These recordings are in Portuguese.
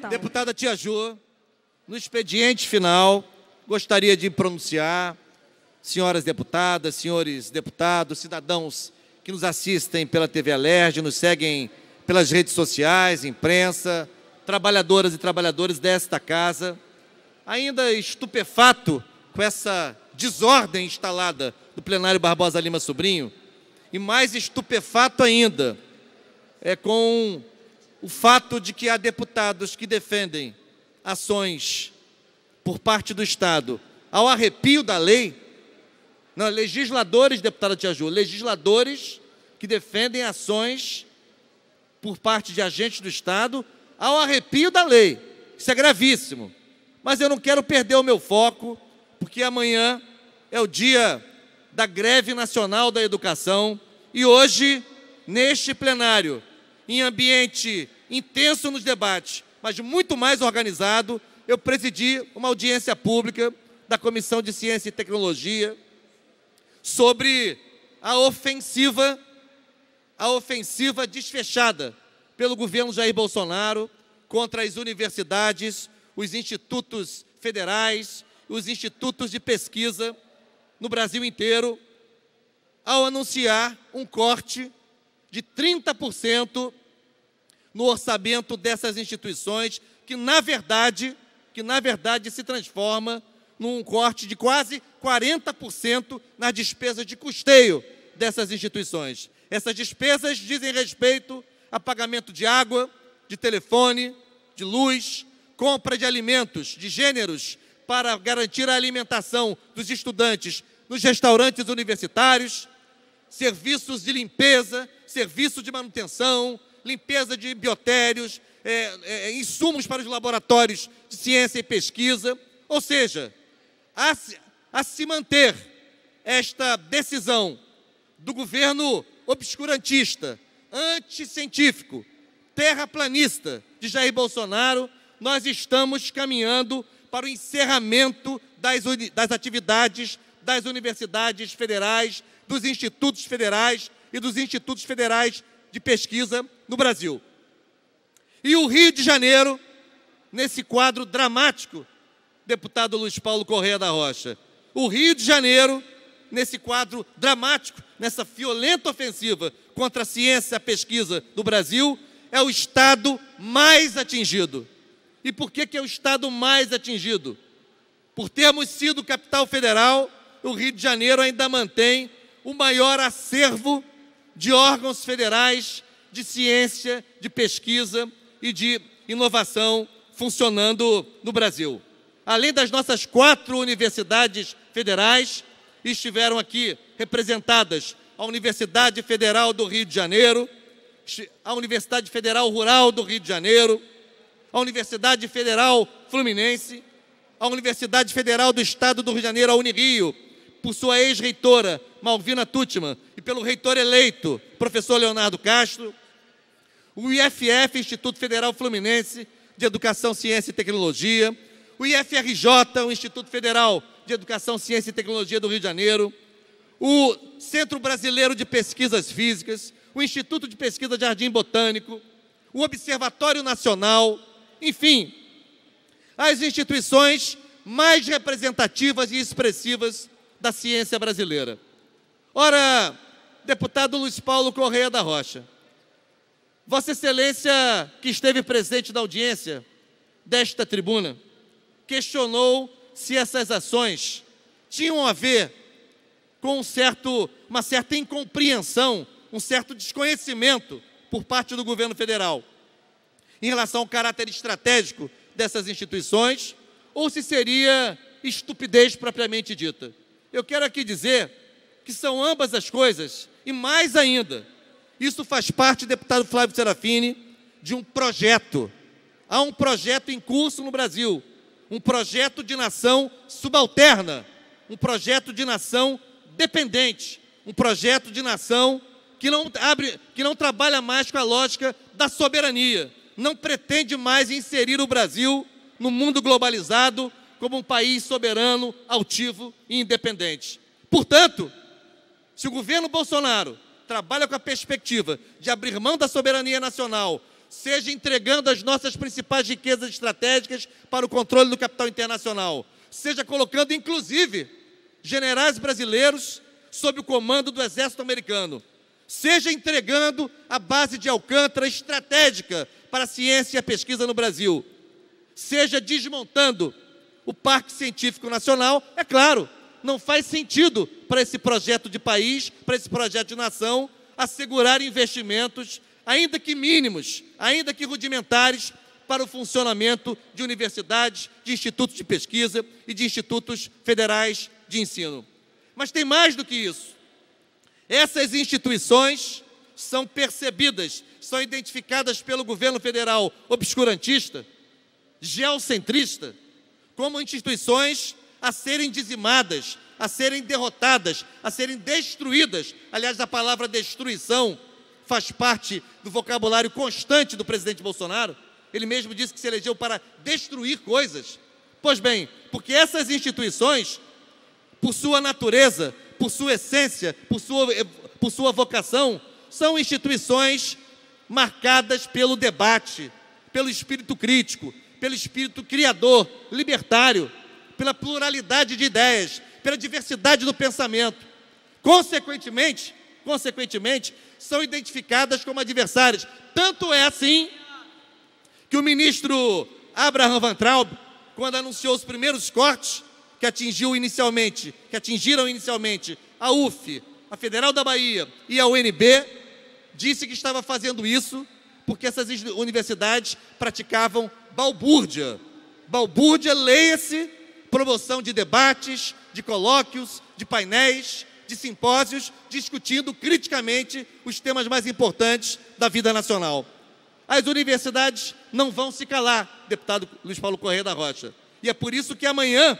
Então. Deputada Tia Ju, no expediente final, gostaria de pronunciar, senhoras deputadas, senhores deputados, cidadãos que nos assistem pela TV Alerj, nos seguem pelas redes sociais, imprensa, trabalhadoras e trabalhadores desta casa, ainda estupefato com essa desordem instalada do plenário Barbosa Lima Sobrinho, e mais estupefato ainda é com o fato de que há deputados que defendem ações por parte do Estado ao arrepio da lei. Não, legisladores, deputada Tia Ju, legisladores que defendem ações por parte de agentes do Estado ao arrepio da lei. Isso é gravíssimo. Mas eu não quero perder o meu foco, porque amanhã é o dia da greve nacional da educação e hoje, neste plenário, em ambiente intenso nos debates, mas muito mais organizado, eu presidi uma audiência pública da Comissão de Ciência e Tecnologia sobre a ofensiva, a ofensiva desfechada pelo governo Jair Bolsonaro contra as universidades, os institutos federais, os institutos de pesquisa no Brasil inteiro, ao anunciar um corte de 30% no orçamento dessas instituições, que na verdade, que na verdade se transforma num corte de quase 40% nas despesas de custeio dessas instituições. Essas despesas dizem respeito a pagamento de água, de telefone, de luz, compra de alimentos de gêneros para garantir a alimentação dos estudantes nos restaurantes universitários, serviços de limpeza, serviço de manutenção, limpeza de biotérios, é, é, é, insumos para os laboratórios de ciência e pesquisa. Ou seja, a, a se manter esta decisão do governo obscurantista, anticientífico, terraplanista de Jair Bolsonaro, nós estamos caminhando para o encerramento das, das atividades das universidades federais, dos institutos federais e dos institutos federais de pesquisa no Brasil. E o Rio de Janeiro, nesse quadro dramático, deputado Luiz Paulo Correia da Rocha. O Rio de Janeiro, nesse quadro dramático, nessa violenta ofensiva contra a ciência e a pesquisa do Brasil, é o estado mais atingido. E por que, que é o estado mais atingido? Por termos sido capital federal, o Rio de Janeiro ainda mantém o maior acervo de órgãos federais de ciência, de pesquisa e de inovação funcionando no Brasil. Além das nossas quatro universidades federais, estiveram aqui representadas a Universidade Federal do Rio de Janeiro, a Universidade Federal Rural do Rio de Janeiro, a Universidade Federal Fluminense, a Universidade Federal do Estado do Rio de Janeiro, a Unirio, por sua ex-reitora, Malvina Tutman e pelo reitor eleito, professor Leonardo Castro, o IFF, Instituto Federal Fluminense de Educação, Ciência e Tecnologia, o IFRJ, o Instituto Federal de Educação, Ciência e Tecnologia do Rio de Janeiro, o Centro Brasileiro de Pesquisas Físicas, o Instituto de Pesquisa de Jardim Botânico, o Observatório Nacional, enfim, as instituições mais representativas e expressivas da ciência brasileira. Ora, deputado Luiz Paulo Correia da Rocha, Vossa Excelência, que esteve presente na audiência desta tribuna, questionou se essas ações tinham a ver com um certo, uma certa incompreensão, um certo desconhecimento por parte do governo federal em relação ao caráter estratégico dessas instituições ou se seria estupidez propriamente dita. Eu quero aqui dizer que são ambas as coisas, e mais ainda, isso faz parte, deputado Flávio Serafini, de um projeto. Há um projeto em curso no Brasil, um projeto de nação subalterna, um projeto de nação dependente, um projeto de nação que não, abre, que não trabalha mais com a lógica da soberania, não pretende mais inserir o Brasil no mundo globalizado como um país soberano, altivo e independente. Portanto, se o governo Bolsonaro trabalha com a perspectiva de abrir mão da soberania nacional, seja entregando as nossas principais riquezas estratégicas para o controle do capital internacional, seja colocando, inclusive, generais brasileiros sob o comando do exército americano, seja entregando a base de Alcântara estratégica para a ciência e a pesquisa no Brasil, seja desmontando o Parque Científico Nacional, é claro, não faz sentido para esse projeto de país, para esse projeto de nação, assegurar investimentos, ainda que mínimos, ainda que rudimentares, para o funcionamento de universidades, de institutos de pesquisa e de institutos federais de ensino. Mas tem mais do que isso. Essas instituições são percebidas, são identificadas pelo governo federal obscurantista, geocentrista, como instituições a serem dizimadas, a serem derrotadas, a serem destruídas. Aliás, a palavra destruição faz parte do vocabulário constante do presidente Bolsonaro. Ele mesmo disse que se elegeu para destruir coisas. Pois bem, porque essas instituições, por sua natureza, por sua essência, por sua, eh, por sua vocação, são instituições marcadas pelo debate, pelo espírito crítico, pelo espírito criador, libertário, pela pluralidade de ideias, pela diversidade do pensamento. Consequentemente, consequentemente, são identificadas como adversárias. Tanto é assim que o ministro Abraham Van Traub, quando anunciou os primeiros cortes que atingiu inicialmente, que atingiram inicialmente a UF, a Federal da Bahia e a UNB, disse que estava fazendo isso porque essas universidades praticavam balbúrdia. Balbúrdia, leia-se promoção de debates, de colóquios, de painéis, de simpósios, discutindo criticamente os temas mais importantes da vida nacional. As universidades não vão se calar, deputado Luiz Paulo Correia da Rocha. E é por isso que amanhã,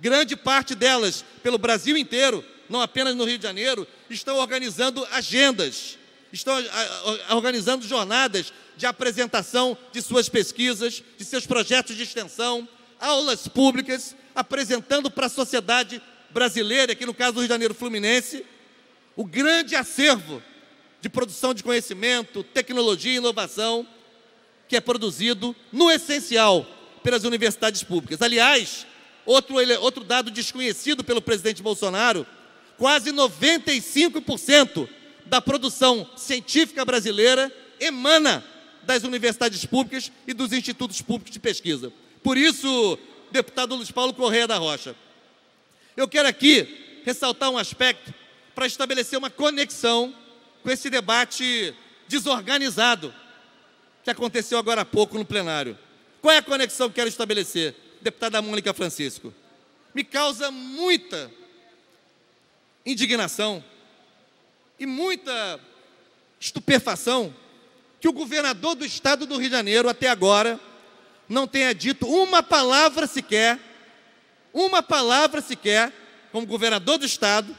grande parte delas, pelo Brasil inteiro, não apenas no Rio de Janeiro, estão organizando agendas, estão ah, ah, organizando jornadas de apresentação de suas pesquisas, de seus projetos de extensão, aulas públicas, apresentando para a sociedade brasileira, aqui no caso do Rio de Janeiro Fluminense, o grande acervo de produção de conhecimento, tecnologia e inovação que é produzido, no essencial, pelas universidades públicas. Aliás, outro, outro dado desconhecido pelo presidente Bolsonaro, quase 95% da produção científica brasileira emana das universidades públicas e dos institutos públicos de pesquisa. Por isso, deputado Luiz Paulo Correia da Rocha, eu quero aqui ressaltar um aspecto para estabelecer uma conexão com esse debate desorganizado que aconteceu agora há pouco no plenário. Qual é a conexão que quero estabelecer, deputada Mônica Francisco? Me causa muita indignação e muita estupefação que o governador do estado do Rio de Janeiro, até agora, não tenha dito uma palavra sequer, uma palavra sequer, como governador do Estado,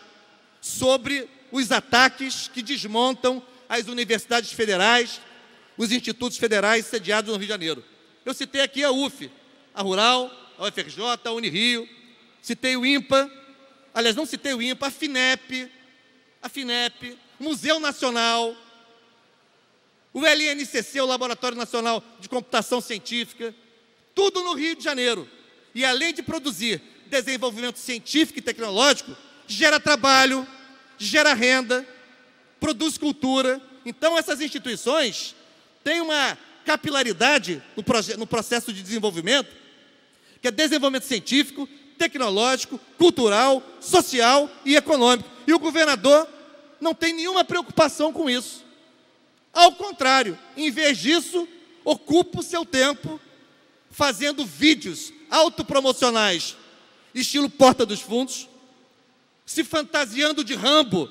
sobre os ataques que desmontam as universidades federais, os institutos federais sediados no Rio de Janeiro. Eu citei aqui a UF, a Rural, a UFRJ, a Unirio, citei o IMPA, aliás, não citei o IMPA, a FINEP, a FINEP, Museu Nacional, o LNCC, o Laboratório Nacional de Computação Científica, tudo no Rio de Janeiro. E além de produzir desenvolvimento científico e tecnológico, gera trabalho, gera renda, produz cultura. Então, essas instituições têm uma capilaridade no, no processo de desenvolvimento, que é desenvolvimento científico, tecnológico, cultural, social e econômico. E o governador não tem nenhuma preocupação com isso. Ao contrário, em vez disso, ocupa o seu tempo fazendo vídeos autopromocionais, estilo Porta dos Fundos, se fantasiando de Rambo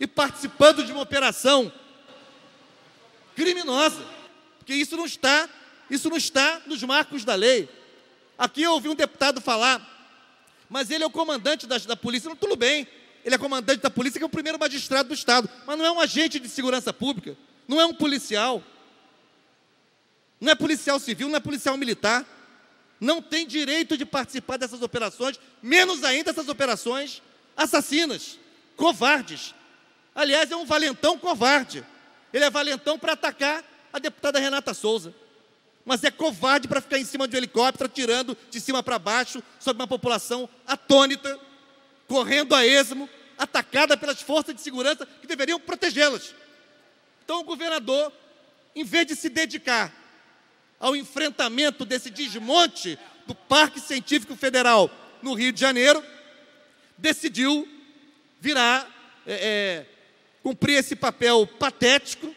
e participando de uma operação criminosa, porque isso não está, isso não está nos marcos da lei. Aqui eu ouvi um deputado falar, mas ele é o comandante da, da polícia, não, tudo bem, ele é comandante da polícia, que é o primeiro magistrado do Estado, mas não é um agente de segurança pública, não é um policial. Não é policial civil, não é policial militar. Não tem direito de participar dessas operações, menos ainda essas operações assassinas, covardes. Aliás, é um valentão covarde. Ele é valentão para atacar a deputada Renata Souza. Mas é covarde para ficar em cima de um helicóptero, tirando de cima para baixo sobre uma população atônita, correndo a esmo, atacada pelas forças de segurança que deveriam protegê-las. Então, o governador, em vez de se dedicar ao enfrentamento desse desmonte do Parque Científico Federal no Rio de Janeiro, decidiu virar, é, é, cumprir esse papel patético,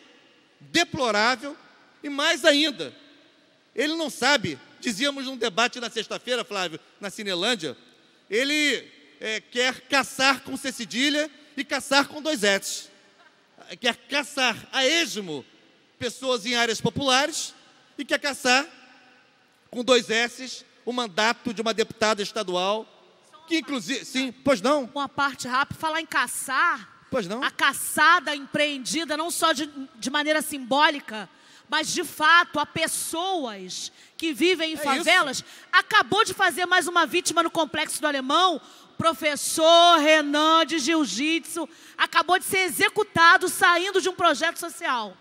deplorável e mais ainda, ele não sabe. Dizíamos num debate na sexta-feira, Flávio, na Cinelândia, ele é, quer caçar com cecidilha e caçar com dois etes. Quer caçar a esmo pessoas em áreas populares e quer caçar, com dois S's, o mandato de uma deputada estadual, que inclusive. Sim, pois não? Uma parte rápida, falar em caçar. Pois não? A caçada empreendida, não só de, de maneira simbólica, mas de fato a pessoas que vivem em é favelas, isso. acabou de fazer mais uma vítima no Complexo do Alemão. Professor Renan de Jiu-Jitsu acabou de ser executado saindo de um projeto social.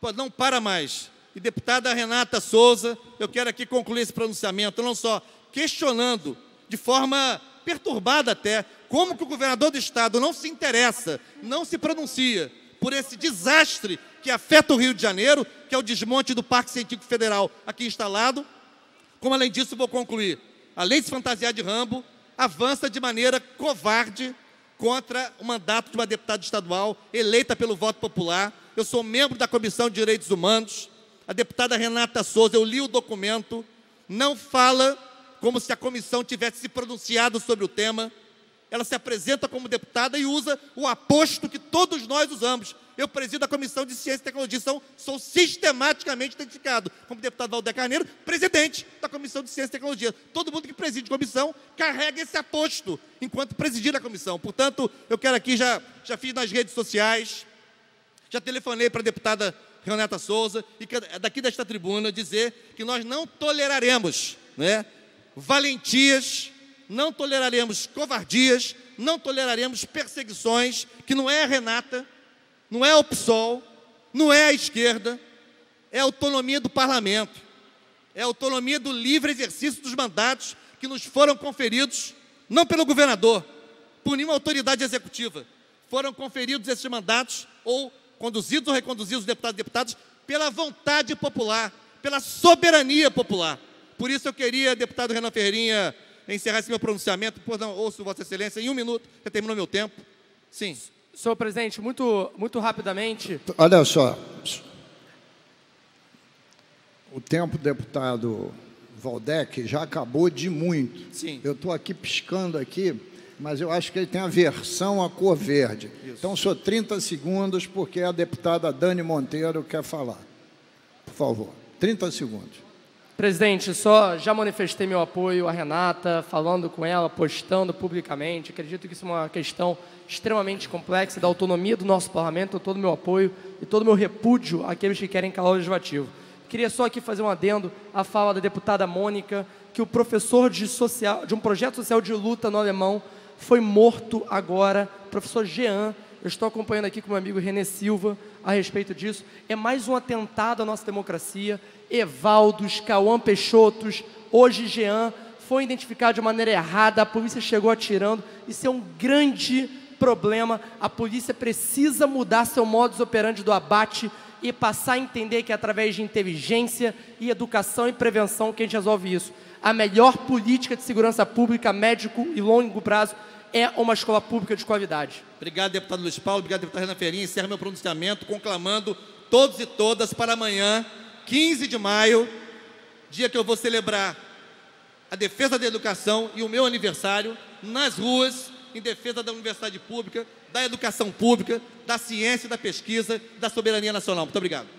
Pô, não para mais e deputada Renata Souza, eu quero aqui concluir esse pronunciamento, não só questionando de forma perturbada até, como que o governador do estado não se interessa, não se pronuncia por esse desastre que afeta o Rio de Janeiro, que é o desmonte do Parque Científico Federal aqui instalado. Como além disso, vou concluir. a lei de se fantasiar de Rambo, avança de maneira covarde contra o mandato de uma deputada estadual eleita pelo voto popular. Eu sou membro da Comissão de Direitos Humanos a deputada Renata Souza, eu li o documento, não fala como se a comissão tivesse se pronunciado sobre o tema. Ela se apresenta como deputada e usa o aposto que todos nós usamos. Eu presido a Comissão de Ciência e Tecnologia, sou, sou sistematicamente identificado como deputado Valdeir Carneiro, presidente da Comissão de Ciência e Tecnologia. Todo mundo que preside comissão carrega esse aposto enquanto presidir a comissão. Portanto, eu quero aqui, já, já fiz nas redes sociais, já telefonei para a deputada é Renata Souza e é daqui desta tribuna dizer que nós não toleraremos né, valentias, não toleraremos covardias, não toleraremos perseguições que não é a Renata, não é o PSOL, não é a esquerda, é a autonomia do parlamento, é a autonomia do livre exercício dos mandatos que nos foram conferidos, não pelo governador, por nenhuma autoridade executiva. Foram conferidos esses mandatos ou conduzidos ou reconduzidos, deputados e deputadas, pela vontade popular, pela soberania popular. Por isso eu queria, deputado Renan Ferreirinha, encerrar esse meu pronunciamento. Por não, ouço Vossa Excelência em um minuto, já terminou meu tempo. Sim. Senhor presidente, muito, muito rapidamente. Olha só. O tempo, deputado Valdec, já acabou de muito. Sim. Eu estou aqui piscando aqui mas eu acho que ele tem aversão à cor verde. Isso. Então, só 30 segundos, porque a deputada Dani Monteiro quer falar. Por favor, 30 segundos. Presidente, só já manifestei meu apoio à Renata, falando com ela, postando publicamente. Acredito que isso é uma questão extremamente complexa da autonomia do nosso parlamento, todo o meu apoio e todo o meu repúdio àqueles que querem calor legislativo. Queria só aqui fazer um adendo à fala da deputada Mônica, que o professor de, social, de um projeto social de luta no alemão foi morto agora, professor Jean. Eu estou acompanhando aqui com meu amigo René Silva a respeito disso. É mais um atentado à nossa democracia. Evaldos, Cauã Peixotos, hoje Jean, foi identificado de maneira errada, a polícia chegou atirando. Isso é um grande problema. A polícia precisa mudar seu modus operandi do abate e passar a entender que é através de inteligência e educação e prevenção que a gente resolve isso. A melhor política de segurança pública, médico e longo prazo, é uma escola pública de qualidade. Obrigado, deputado Luiz Paulo. Obrigado, deputado Renan Ferreira. Encerro meu pronunciamento conclamando todos e todas para amanhã, 15 de maio, dia que eu vou celebrar a defesa da educação e o meu aniversário nas ruas em defesa da universidade pública da educação pública, da ciência, da pesquisa, da soberania nacional. Muito obrigado.